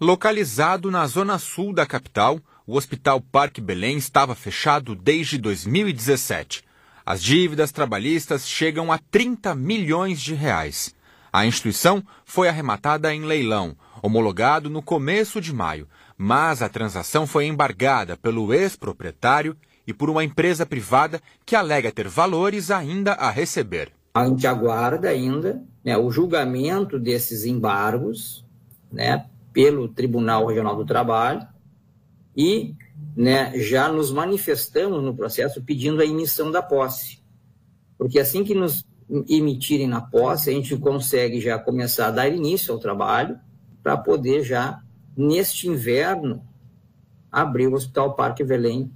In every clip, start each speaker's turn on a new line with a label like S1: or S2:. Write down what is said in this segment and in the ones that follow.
S1: Localizado na zona sul da capital, o Hospital Parque Belém estava fechado desde 2017. As dívidas trabalhistas chegam a 30 milhões de reais. A instituição foi arrematada em leilão, homologado no começo de maio, mas a transação foi embargada pelo ex-proprietário e por uma empresa privada que alega ter valores ainda a receber. A gente aguarda ainda né, o julgamento desses embargos, né,
S2: pelo Tribunal Regional do Trabalho e né, já nos manifestamos no processo pedindo a emissão da posse. Porque assim que nos emitirem na posse, a gente consegue já começar a dar início ao trabalho para poder já, neste inverno, abrir o Hospital Parque Velém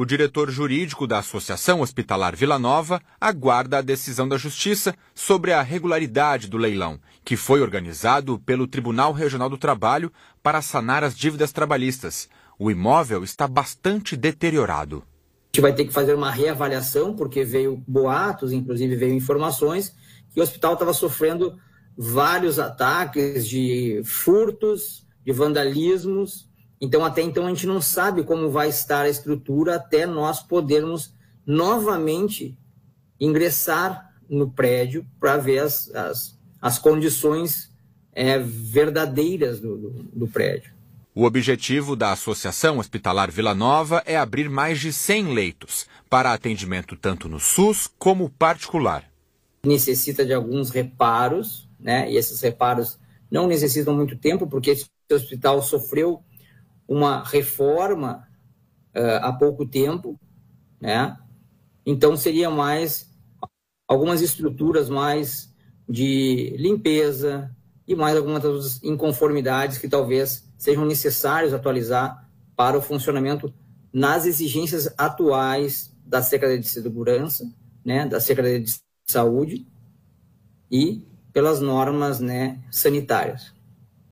S1: o diretor jurídico da Associação Hospitalar Vila Nova aguarda a decisão da Justiça sobre a regularidade do leilão, que foi organizado pelo Tribunal Regional do Trabalho para sanar as dívidas trabalhistas. O imóvel está bastante deteriorado. A gente vai ter que fazer uma reavaliação, porque veio boatos, inclusive veio
S2: informações, que o hospital estava sofrendo vários ataques de furtos, de vandalismos, então, até então, a gente não sabe como vai estar a estrutura até nós podermos novamente ingressar no prédio para ver as, as, as condições é, verdadeiras do, do,
S1: do prédio. O objetivo da Associação Hospitalar Vila Nova é abrir mais de 100 leitos para atendimento tanto no SUS como particular. Necessita de alguns reparos, né? E esses reparos não necessitam
S2: muito tempo, porque esse hospital sofreu uma reforma uh, há pouco tempo, né? Então seria mais algumas estruturas mais de limpeza e mais algumas inconformidades que talvez sejam necessários atualizar para o funcionamento nas exigências atuais da Secretaria de Segurança, né, da Secretaria de Saúde e pelas normas, né, sanitárias.